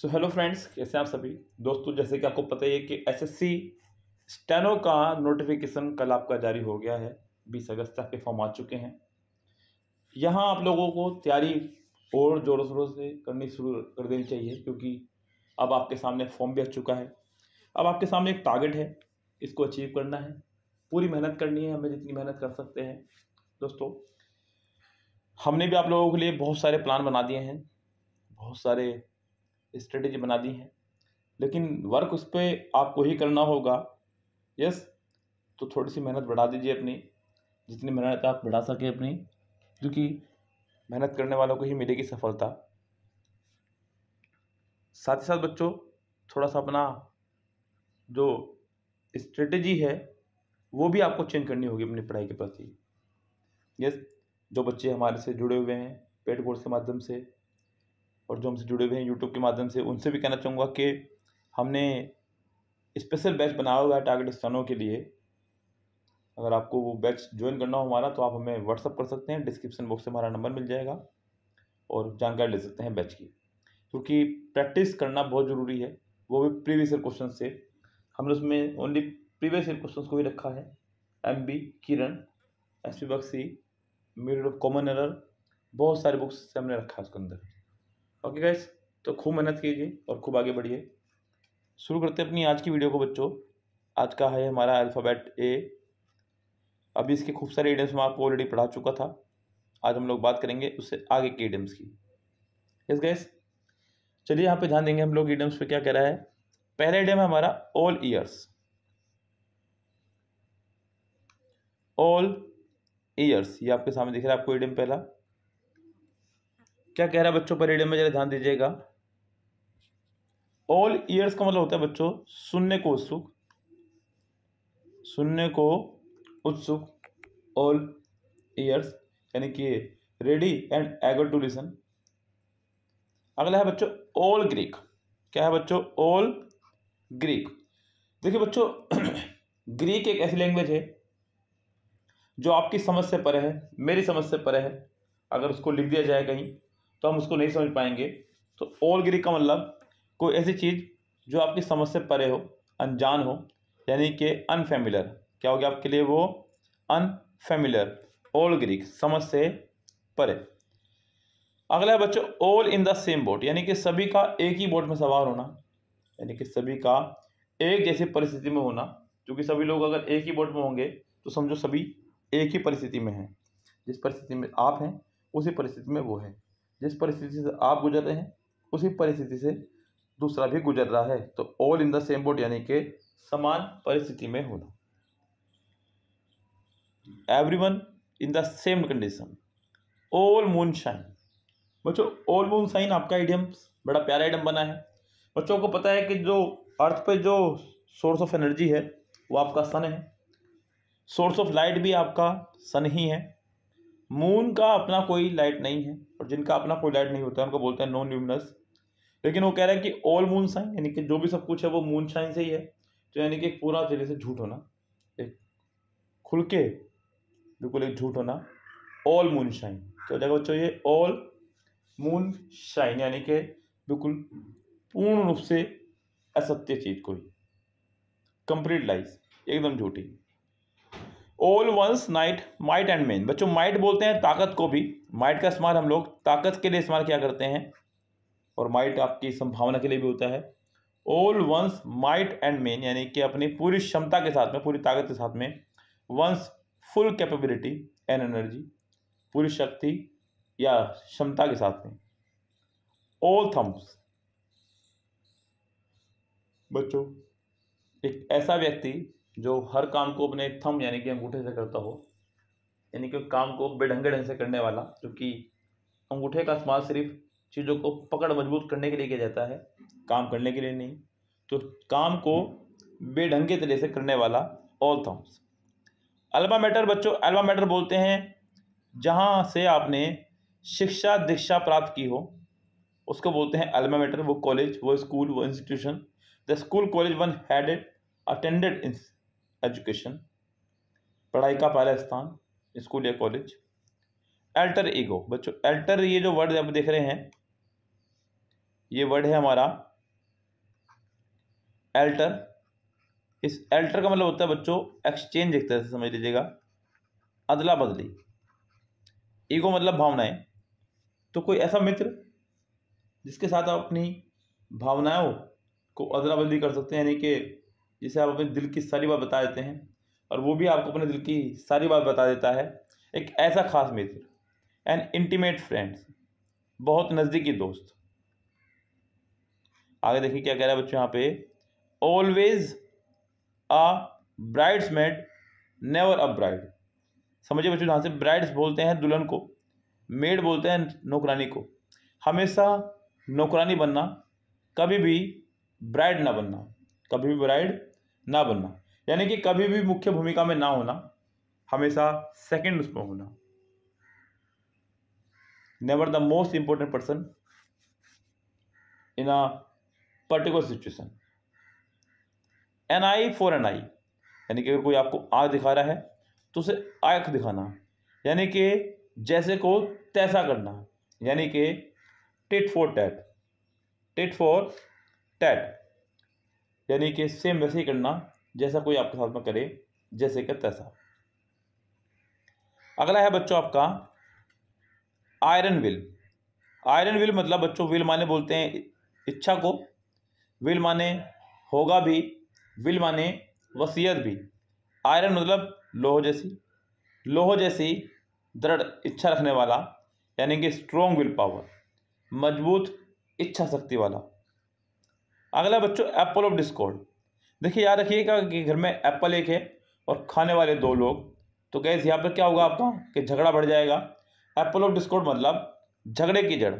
so hello friends कैसे हैं आप सभी दोस्तों जैसे कि आपको पता ही है कि एसएससी स्टेनो का नोटिफिकेशन कल आपका जारी हो गया है बीस अगस्त तक के फॉर्म आ चुके हैं यहाँ आप लोगों को तैयारी और ज़ोरों शोरों से करनी शुरू कर देनी चाहिए क्योंकि अब आपके सामने फॉर्म भी आ चुका है अब आपके सामने एक टारगेट है इसको अचीव करना है पूरी मेहनत करनी है हमें जितनी मेहनत कर सकते हैं दोस्तों हमने भी आप लोगों के लिए बहुत सारे प्लान बना दिए हैं बहुत सारे स्ट्रेटेजी बना दी है लेकिन वर्क उस पर आपको ही करना होगा यस तो थोड़ी सी मेहनत बढ़ा दीजिए अपनी जितनी मेहनत आप बढ़ा सकें अपनी क्योंकि मेहनत करने वालों को ही मिलेगी सफलता साथ ही साथ बच्चों थोड़ा सा अपना जो स्ट्रेटजी है वो भी आपको चेंज करनी होगी अपनी पढ़ाई के प्रति यस जो बच्चे हमारे से जुड़े हुए हैं पेड कोर्स के माध्यम से और जो हमसे जुड़े हुए हैं यूट्यूब के माध्यम से उनसे भी कहना चाहूँगा कि हमने स्पेशल बैच बनाया हुआ है टारगेट स्टनों के लिए अगर आपको वो बैच ज्वाइन करना हो हमारा तो आप हमें व्हाट्सअप कर सकते हैं डिस्क्रिप्शन बॉक्स से हमारा नंबर मिल जाएगा और जानकारी ले सकते हैं बैच की क्योंकि प्रैक्टिस करना बहुत ज़रूरी है वो भी प्रीवियस ईयर क्वेश्चन से हमने उसमें ओनली प्रीवियस ईयर क्वेश्चन को ही रखा है M B Kiran S P Bakshi merit of common error बहुत सारे बुक्स से हमने रखा है उसके अंदर ओके गैस तो खूब मेहनत कीजिए और खूब आगे बढ़िए शुरू करते हैं अपनी आज की वीडियो को बच्चों आज का है हमारा अल्फ़ाबेट ए अभी इसके खूब सारे एडियम्स मैं आपको ऑलरेडी पढ़ा चुका था आज हम लोग बात करेंगे उससे आगे के एडियम्स की यस गैस चलिए यहाँ पे ध्यान देंगे हम लोग एडियम्स पे क्या कह रहा है पहला एडियम है हमारा ऑल ईयर्स ऑल ईयर्स ये आपके सामने दिख रहा है आपको एडियम पहला क्या कह रहा है बच्चों परेडियम में जरा ध्यान दीजिएगा ऑल ईयर्स का मतलब होता है बच्चों सुनने को उत्सुक सुनने को उत्सुक ऑल ईयर्स यानी कि ready and eager to listen अगला है बच्चों ऑल ग्रीक क्या है बच्चों ऑल ग्रीक देखिए बच्चों ग्रीक एक ऐसी लैंग्वेज है जो आपकी समझ से परे है मेरी समझ से परे है अगर उसको लिख दिया जाए कहीं तो हम उसको नहीं समझ पाएंगे तो ओल गिरी का मतलब कोई ऐसी चीज़ जो आपकी समझ से परे हो अनजान हो यानी कि अनफेमिलर क्या हो गया आपके लिए वो अनफेमिलर ओल्ड ग्रीक समझ से परे अगला है बच्चों all in the same boat यानी कि सभी का एक ही बोट में सवार होना यानी कि सभी का एक जैसी परिस्थिति में होना क्योंकि सभी लोग अगर एक ही बोट में होंगे तो समझो सभी एक ही परिस्थिति में हैं जिस परिस्थिति में आप हैं उसी परिस्थिति में वो है जिस परिस्थिति से आप गुजर रहे हैं उसी परिस्थिति से दूसरा भी गुजर रहा है तो all in the same boat यानी कि समान परिस्थिति में होना everyone in the same condition all moonshine बच्चों ऑल मून शाइन आपका आइडियम बड़ा प्यारा आइडियम बना है बच्चों को पता है कि जो अर्थ पे जो सोर्स ऑफ एनर्जी है वो आपका सन है सोर्स ऑफ लाइट भी आपका सन ही है मून का अपना कोई लाइट नहीं है और जिनका अपना कोई लाइट नहीं होता है उनको बोलते हैं नॉन ल्यूमिनस लेकिन वो कह रहे हैं कि ऑल मून साइन यानी कि जो भी सब कुछ है वो मून साइन से ही है तो यानी कि एक पूरा तरीके से झूठ होना एक खुल के बिल्कुल एक झूठ होना ऑल मून शाइन क्या हो जाएगा बच्चों ये ऑल मून शाइन यानी कि बिल्कुल पूर्ण रूप से असत्य चीज कोई कंप्लीट लाइफ एकदम झूठी all one's night might and main बच्चों माइट बोलते हैं ताकत को भी माइट का इस्तेमाल हम लोग ताकत के लिए इस्तेमाल क्या करते हैं और माइट आपकी संभावना के लिए भी होता है all one's might and main यानी कि अपनी पूरी क्षमता के साथ में पूरी ताकत के साथ में one's full capability and energy पूरी शक्ति या क्षमता के साथ में ऑल थम्स बच्चों एक ऐसा व्यक्ति जो हर काम को अपने थम यानी कि अंगूठे से करता हो यानी कि काम को बेढंगे ढंग से करने वाला क्योंकि अंगूठे का इस्तेमाल सिर्फ चीज़ों को पकड़ मजबूत करने के लिए किया जाता है काम करने के लिए नहीं तो काम को बेढंगे तरीके से करने वाला ऑल थम्स अल्बा मैटर बच्चों अल्बा मैटर बोलते हैं जहाँ से आपने शिक्षा दीक्षा प्राप्त की हो उसको बोलते हैं अल्बा मैटर वो कॉलेज वो स्कूल वो institution the school college one headed attended education पढ़ाई का पहला स्थान स्कूल या कॉलेज एल्टर ईगो बच्चों एल्टर ये जो वर्ड आप देख रहे हैं ये वर्ड है हमारा एल्टर इस एल्टर का मतलब होता है बच्चों एक्सचेंज एक तरह से समझ लीजिएगा अदला बदली ईगो मतलब भावनाएं तो कोई ऐसा मित्र जिसके साथ आप अपनी भावनाओं को अदला बदली कर सकते हैं यानी कि जिसे आप अपने दिल की सारी बात बता देते हैं और वो भी आपको अपने दिल की सारी बात बता देता है एक ऐसा ख़ास मित्र एन इंटीमेट फ्रेंड्स बहुत नज़दीकी दोस्त आगे देखिए क्या कह रहा है बच्चों यहाँ पे always a bridesmaid never a bride समझिए बच्चों यहाँ से ब्राइड्स बोलते हैं दुल्हन को मेड बोलते हैं नौकरानी को हमेशा नौकरानी बनना कभी भी ब्राइड ना बनना कभी भी ब्राइड ना बनना यानी कि कभी भी मुख्य भूमिका में ना होना हमेशा सेकंड उसमें होना never the most important person in a particular situation an eye for an eye यानी कि अगर कोई आपको आ दिखा रहा है तो उसे आँख दिखाना यानी कि जैसे को तैसा करना यानी कि tit for tat tit for tat यानी कि सेम वैसे ही करना जैसा कोई आपके साथ में करे जैसे का तैसा अगला है बच्चों आपका आयरन विल आयरन विल मतलब बच्चों विल माने बोलते हैं इच्छा को विल माने होगा भी विल माने वसीयत भी आयरन मतलब लोह जैसी लोह जैसी दृढ़ इच्छा रखने वाला यानी कि स्ट्रोंग विल पावर मजबूत इच्छा शक्ति वाला अगला बच्चों एप्पल ऑफ डिस्कॉर्ड देखिए याद रखिएगा कि घर में एप्पल एक है और खाने वाले दो लोग तो गैस यहाँ पर क्या होगा आपका कि झगड़ा बढ़ जाएगा एप्पल ऑफ डिस्कॉर्ड मतलब झगड़े की जड़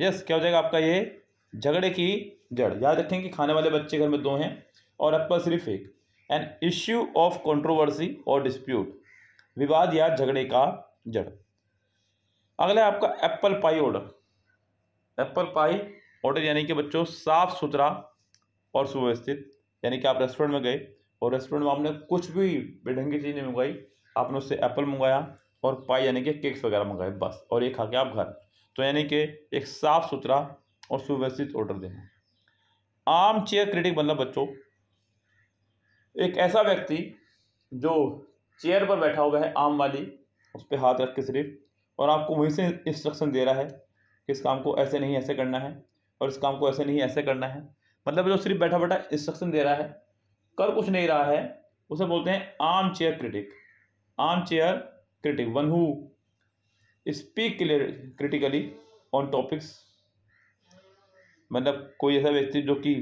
यस क्या हो जाएगा आपका ये झगड़े की जड़ याद रखें कि खाने वाले बच्चे घर में दो हैं और एप्पल सिर्फ एक एन इश्यू ऑफ कंट्रोवर्सी और डिस्प्यूट विवाद या झगड़े का जड़ अगला आपका apple pie order apple pie order यानी कि बच्चों साफ़ सुथरा और सुव्यवस्थित यानी कि आप रेस्टोरेंट में गए और रेस्टोरेंट में आपने कुछ भी बेढंगी चीज़ नहीं मंगवाई आपने उससे एप्पल मंगाया और पाई यानी कि केक्स वगैरह मंगाए बस और ये खा के आप घर तो यानी कि एक साफ़ सुथरा और सुव्यवस्थित ऑर्डर देना आम चेयर क्रिटिक मतलब बच्चों एक ऐसा व्यक्ति जो चेयर पर बैठा हुआ है आम वाली उस पर हाथ रख के सिर्फ और आपको वहीं से इंस्ट्रक्शन दे रहा है कि इस काम को ऐसे नहीं ऐसे करना है और इस काम को ऐसे नहीं ऐसे करना है मतलब जो सिर्फ बैठा बैठा इंस्ट्रक्शन दे रहा है कर कुछ नहीं रहा है उसे बोलते हैं armchair critic armchair critic one who speak critically on topics मतलब कोई ऐसा व्यक्ति जो कि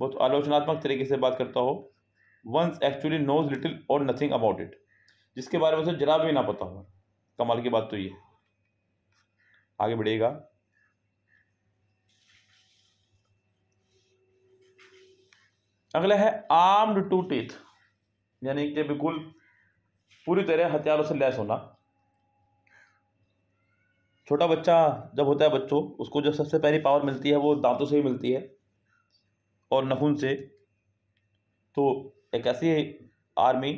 बहुत आलोचनात्मक तरीके से बात करता हो वंस एक्चुअली नोज लिटिल और नथिंग अबाउट इट जिसके बारे में उसे जरा भी ना पता हो कमाल की बात तो ये आगे बढ़ेगा अगला है आर्म्ड टू टीथ यानी कि बिल्कुल पूरी तरह हथियारों से लैस होना छोटा बच्चा जब होता है बच्चों उसको जब सबसे पहली पावर मिलती है वो दांतों से ही मिलती है और नखून से तो एक ऐसी आर्मी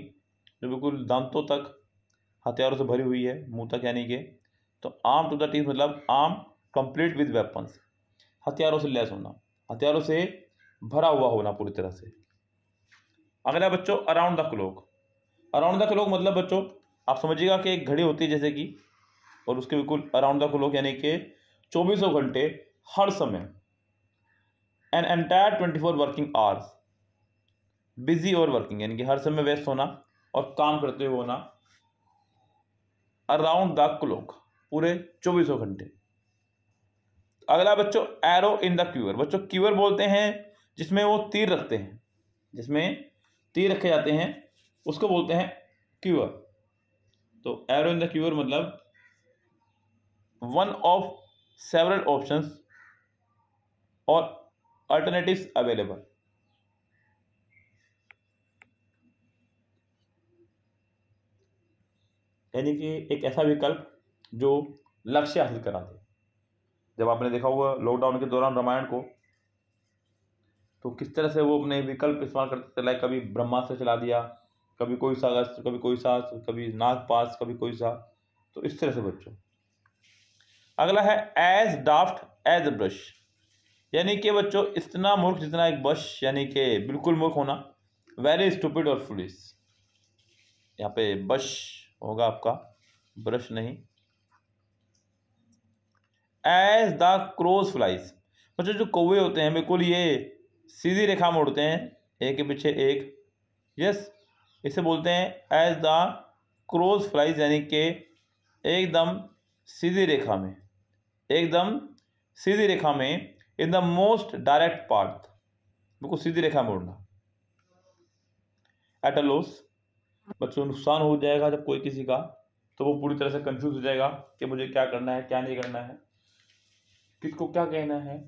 जो बिल्कुल दांतों तक हथियारों से भरी हुई है मुंह तक यानी कि तो आर्म टू द टीथ मतलब आर्म कंप्लीट विद वेपन्स हथियारों से लैस होना हथियारों से भरा हुआ होना पूरी तरह से अगला बच्चों around the clock around the clock मतलब बच्चों आप समझिएगा कि एक घड़ी होती है जैसे कि और उसके बिल्कुल अराउंड द क्लॉक यानी कि चौबीसों घंटे हर समय an entire twenty four working hours busy और वर्किंग यानी कि हर समय व्यस्त होना और काम करते हुए होना अराउंड द क्लॉक पूरे चौबीसों घंटे अगला बच्चों एरो इन द क्यूअर बच्चों क्यूअर बोलते हैं जिसमें वो तीर रखते हैं जिसमें तीर रखे जाते हैं उसको बोलते हैं क्यूअर तो एरो इन द क्यूअर मतलब वन ऑफ सेवरल ऑप्शंस और अल्टरनेटिव्स अवेलेबल यानी कि एक ऐसा विकल्प जो लक्ष्य हासिल कराते जब आपने देखा होगा लॉकडाउन के दौरान रामायण को तो किस तरह से वो अपने विकल्प इस्तेमाल करते थे लाइक कभी ब्रह्मास्त्र चला दिया कभी कोई सा अस्त्र कभी कोई सा कभी नाग पास कभी कोई सा तो इस तरह से बच्चों अगला है एज डाफ्ट एज ब्रश यानी कि बच्चों इतना मूर्ख जितना एक ब्रश यानी कि बिल्कुल मूर्ख होना वेरी स्टूपिड और फुलिस यहाँ पे ब्रश होगा आपका ब्रश नहीं एज द क्रोज फ्लाइज बच्चों जो कौवे होते हैं बिल्कुल ये सीधी रेखा मोड़ते हैं एक के पीछे एक यस इसे बोलते हैं एज द क्रोज फ्लाइज यानी कि एकदम सीधी रेखा में एकदम सीधी रेखा में in the most direct part बिल्कुल सीधी रेखा मोड़ना एट अ लॉस बच्चों नुकसान हो जाएगा जब कोई किसी का तो वो पूरी तरह से कंफ्यूज हो जाएगा कि मुझे क्या करना है क्या नहीं करना है किसको क्या कहना है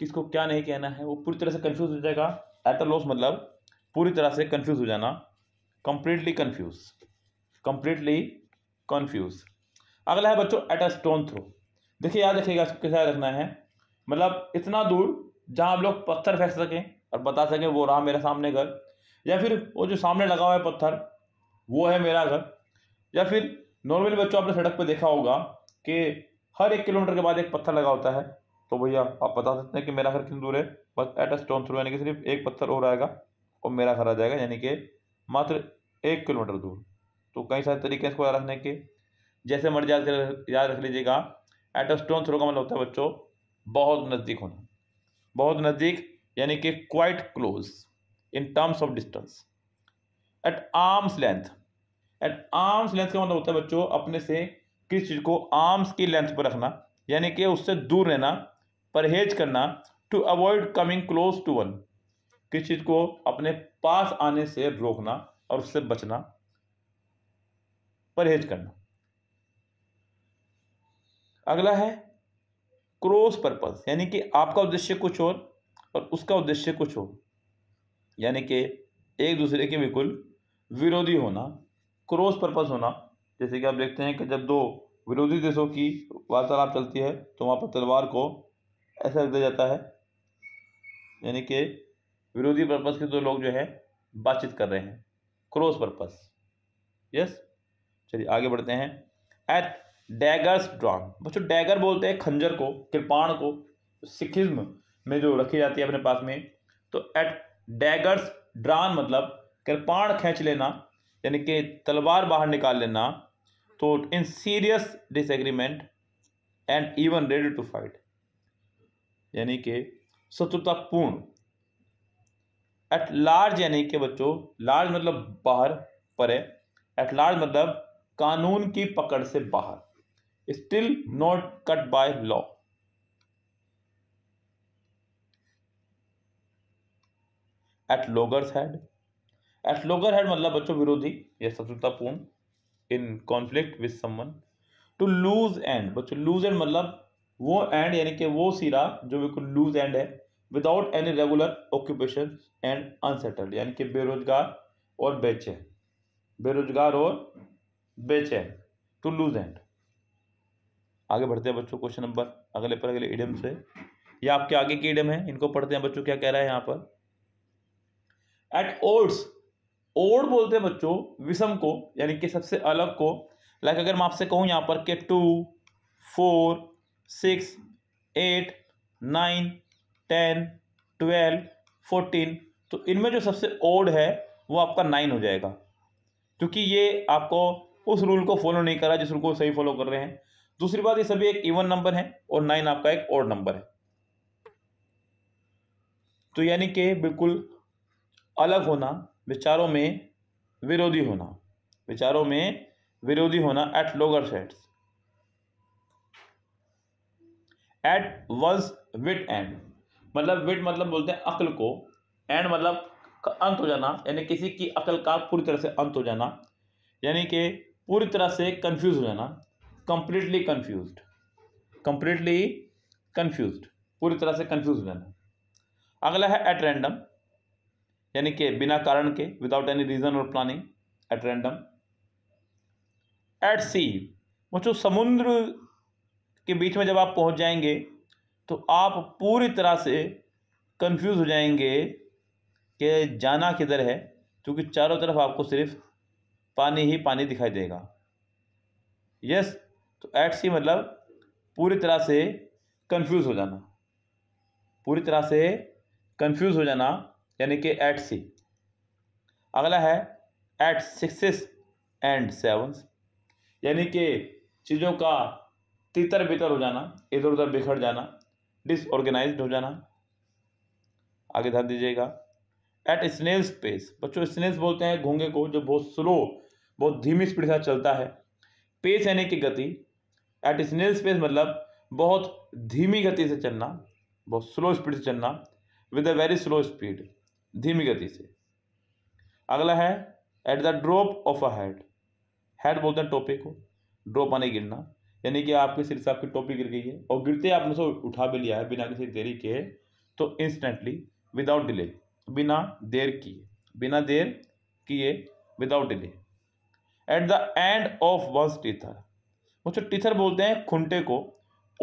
किसको क्या नहीं कहना है वो पूरी तरह से कन्फ्यूज़ हो जाएगा एट अ लॉस मतलब पूरी तरह से कन्फ्यूज़ हो जाना कंप्लीटली कन्फ्यूज कंप्लीटली कन्फ्यूज अगला है बच्चों एट अ स्टोन थ्रो देखिए याद रखिएगा इसको कैसे रखना है मतलब इतना दूर जहाँ आप लोग पत्थर फेंक सकें और बता सकें वो रहा मेरा सामने घर या फिर वो जो सामने लगा हुआ है पत्थर वो है मेरा घर या फिर नॉर्मली बच्चों आपने सड़क पर देखा होगा कि हर एक किलोमीटर के बाद एक पत्थर लगा होता है तो भैया आप बता सकते हैं कि मेरा घर कितनी दूर है बस एट अ स्टोन थ्रो यानी कि सिर्फ एक पत्थर और आएगा और मेरा घर आ जाएगा यानी कि मात्र एक किलोमीटर दूर तो कई सारे तरीके इसको याद रखने के जैसे मर्जी याद याद रख लीजिएगा एट अ स्टोन थ्रो का मतलब होता है बच्चों बहुत नज़दीक होना बहुत नज़दीक यानी कि quite close in terms of distance at arm's length at arm's length का मतलब होता है बच्चों अपने से किस चीज़ को आर्म्स की लेंथ पर रखना यानी कि उससे दूर रहना परहेज करना to avoid coming close to one किस चीज़ को अपने पास आने से रोकना और उससे बचना परहेज करना अगला है क्रोस पर्पज यानी कि आपका उद्देश्य कुछ और और उसका उद्देश्य कुछ हो यानी कि एक दूसरे के बिल्कुल विरोधी होना क्रोस पर्पज होना जैसे कि आप देखते हैं कि जब दो विरोधी देशों की वार्तालाप चलती है तो वहां पर तलवार को ऐसा दिया जाता है यानी कि विरोधी पर्पस के दो लोग जो है बातचीत कर रहे हैं क्रोस पर्पस यस चलिए आगे बढ़ते हैं एट डैगर्स ड्रॉन बच्चों डैगर बोलते हैं खंजर को कृपाण को सिखिज्म में जो रखी जाती है अपने पास में तो एट डैगर्स ड्रान मतलब कृपाण खींच लेना यानी कि तलवार बाहर निकाल लेना तो in serious disagreement and even ready to fight यानी कि शत्रुतापूर्ण एट लार्ज यानी कि बच्चों लार्ज मतलब बाहर पर है एट लार्ज मतलब कानून की पकड़ से बाहर still not cut by law at loggerheads at loggerhead मतलब बच्चों विरोधी या शत्रुतापूर्ण in conflict with someone to loose end बच्चों लूज एंड मतलब वो एंड यानी कि वो सिरा जो बिल्कुल लूज एंड है without any regular occupation and unsettled यानी कि बेरोजगार और बेचैन बेरोजगार और बेचैन टू लूज एंड आगे बढ़ते हैं बच्चों क्वेश्चन नंबर अगले पर अगले इडियम से या आपके आगे के इडियम है इनको पढ़ते हैं बच्चों क्या कह रहा है यहाँ पर एट ओड्स ओड बोलते हैं बच्चों विषम को यानी कि सबसे अलग को लाइक अगर मैं आपसे कहूँ यहाँ पर के two four six eight nine ten twelve fourteen तो इनमें जो सबसे ओड है वो आपका नाइन हो जाएगा क्योंकि ये आपको उस रूल को फॉलो नहीं करा जिस रूल को सही फॉलो कर रहे हैं दूसरी बात ये सभी एक इवन नंबर है और नाइन आपका एक ओड नंबर है तो यानी कि बिल्कुल अलग होना विचारों में विरोधी होना विचारों में विरोधी होना at lower sets at one's wit end मतलब विट मतलब बोलते हैं अकल को एंड मतलब अंत हो जाना यानी किसी की अकल का पूरी तरह से अंत हो जाना यानी कि पूरी तरह से कंफ्यूज हो जाना कंप्लीटली कंफ्यूज कंप्लीटली कंफ्यूज पूरी तरह से कंफ्यूज हो जाना अगला है एट रैंडम यानी कि बिना कारण के विदाउट एनी रीजन और planning at random at sea मुझे समुद्र के बीच में जब आप पहुंच जाएंगे तो आप पूरी तरह से कंफ्यूज हो जाएंगे कि जाना किधर है क्योंकि चारों तरफ आपको सिर्फ पानी ही पानी दिखाई देगा यस तो एट सी मतलब पूरी तरह से कंफ्यूज हो जाना पूरी तरह से कंफ्यूज हो जाना यानी कि एट सी अगला है एट सिक्सेस एंड सेवन्स यानी कि चीज़ों का तितर बितर हो जाना इधर उधर बिखर जाना डिसऑर्गेनाइज हो जाना आगे ध्यान दीजिएगा एट स्नेल्स पेस बच्चों स्नेल्स बोलते हैं घोंगे को जो बहुत स्लो बहुत धीमी स्पीड से चलता है पेस यानी कि गति एट स्नेल्स पेस मतलब बहुत धीमी गति से चलना बहुत स्लो स्पीड से चलना with a very slow speed धीमी गति से अगला है at the drop of a hat hat बोलते हैं टोपे को ड्रॉप आने गिरना यानी कि आपके सिर से आपकी टोपी गिर गई है और गिरते आपने उसे उठा भी लिया है बिना किसी देरी के तो इंस्टेंटली विदाउट डिले बिना देर किए बिना देर किए without delay at the end of one's tether मुझे टीथर बोलते हैं खुंटे को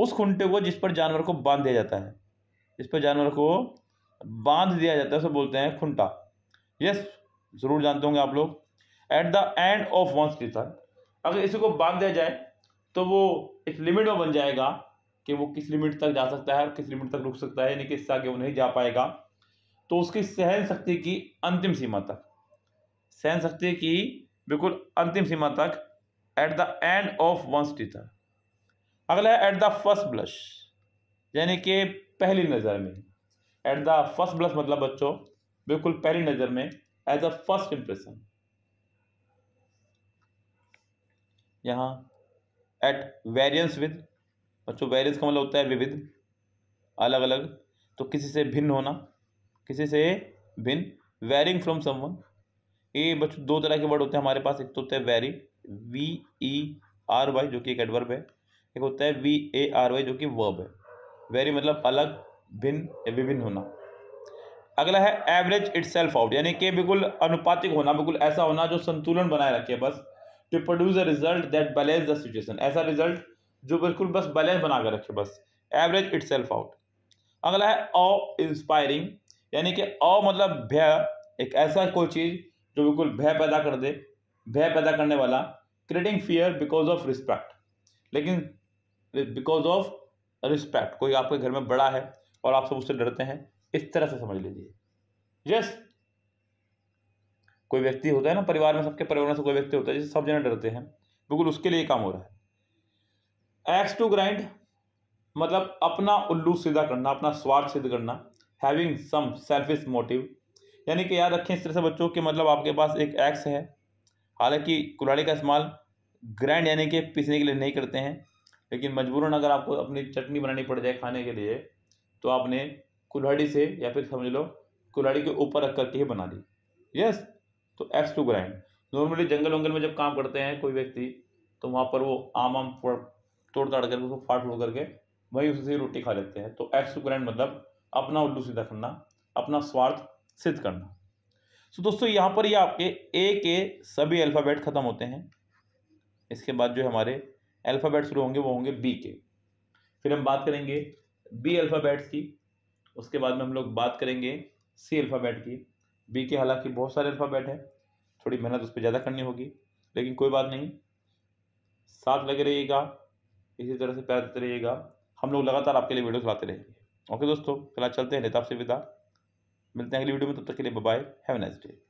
उस खुंटे को जिस पर जानवर को बांध दिया जाता है जिस पर जानवर को बांध दिया जाता है उसे बोलते हैं खुंटा यस ज़रूर जानते होंगे आप लोग at the end of one's tether अगर इसी को बांध दिया जाए तो वो एक लिमिट में बन जाएगा कि वो किस लिमिट तक जा सकता है और किस लिमिट तक रुक सकता है यानी कि इससे आगे वो नहीं जा पाएगा तो उसकी सहन शक्ति की अंतिम सीमा तक सहन शक्ति की बिल्कुल अंतिम सीमा तक at the end of one's tether अगला है एट द फर्स्ट ब्लश यानी कि पहली नज़र में एट द फर्स्ट ब्लश मतलब बच्चों बिल्कुल पहली नज़र में एज द फर्स्ट इम्प्रेशन यहाँ एट वेरियंस विद बच्चों वेरियंस का मतलब होता है विविध अलग अलग तो किसी से भिन्न होना किसी से भिन्न वेरिंग फ्रॉम समवन ये बच्चों दो तरह के वर्ड होते हैं हमारे पास एक तो होता है very V E R Y जो कि एक एडवर्ब है एक होता है वी ए आर वाई जो कि वर्ब है वेरी मतलब अलग भिन्न विभिन्न होना अगला है एवरेज इट्स सेल्फ आउट यानी कि बिल्कुल अनुपातिक होना बिल्कुल ऐसा होना जो संतुलन बनाए रखे बस to produce a result that balance the situation ऐसा रिजल्ट जो बिल्कुल बस बैलेंस बना कर रखे बस एवरेज इट सेल्फ आउट अगला है ऑ इंस्पायरिंग यानी कि अ मतलब भय एक ऐसा कोई चीज़ जो बिल्कुल भय पैदा कर दे भय पैदा करने वाला creating fear because of respect लेकिन बिकॉज ऑफ रिस्पेक्ट कोई आपके घर में बड़ा है और आप सब उससे डरते हैं इस तरह से समझ लीजिए यस कोई व्यक्ति होता है ना परिवार में सबके परिवार में से कोई व्यक्ति होता है जिससे सब जने डरते हैं बिल्कुल उसके लिए काम हो रहा है एक्स टू ग्राइंड मतलब अपना उल्लू सीधा करना अपना स्वार्थ सिद्ध करना हैविंग सम सेल्फिश मोटिव यानी कि याद रखें इस तरह से बच्चों के मतलब आपके पास एक एक्स है हालांकि कुल्हाड़ी का इस्तेमाल ग्रैंड यानी कि पीसने के लिए नहीं करते हैं लेकिन मजबूरन अगर आपको अपनी चटनी बनानी पड़ जाए खाने के लिए तो आपने कुल्हाड़ी से या फिर समझ लो कुल्हाड़ी के ऊपर रख करके ही बना ली यस तो एक्स टू ग्राइंड नॉर्मली जंगल वंगल में जब काम करते हैं कोई व्यक्ति तो वहाँ पर वो आम आम तोड़ ताड़ करके उसको फाड़ फूड़ करके वहीं उससे रोटी खा लेते हैं तो एक्स टू ग्राइंड मतलब अपना उल्लू सीधा करना अपना स्वार्थ सिद्ध करना तो दोस्तों यहाँ पर ये यह आपके ए के सभी अल्फ़ाबेट ख़त्म होते हैं इसके बाद जो हमारे अल्फ़ाबेट शुरू होंगे वो होंगे बी के फिर हम बात करेंगे बी अल्फ़ाबेट्स की उसके बाद में हम लोग बात करेंगे सी अल्फ़ाबेट की बी के हालांकि बहुत सारे अल्फ़ाबेट है थोड़ी मेहनत उस पर ज़्यादा करनी होगी लेकिन कोई बात नहीं साथ लगे रहिएगा इसी तरह से प्यार देते रहिएगा हम लोग लगातार आपके लिए वीडियो चलाते रहेंगे ओके दोस्तों फिलहाल चलते हैं नेताब से विदा मिलते हैं अगली वीडियो में तब तक के लिए बाय हैव नाइस डे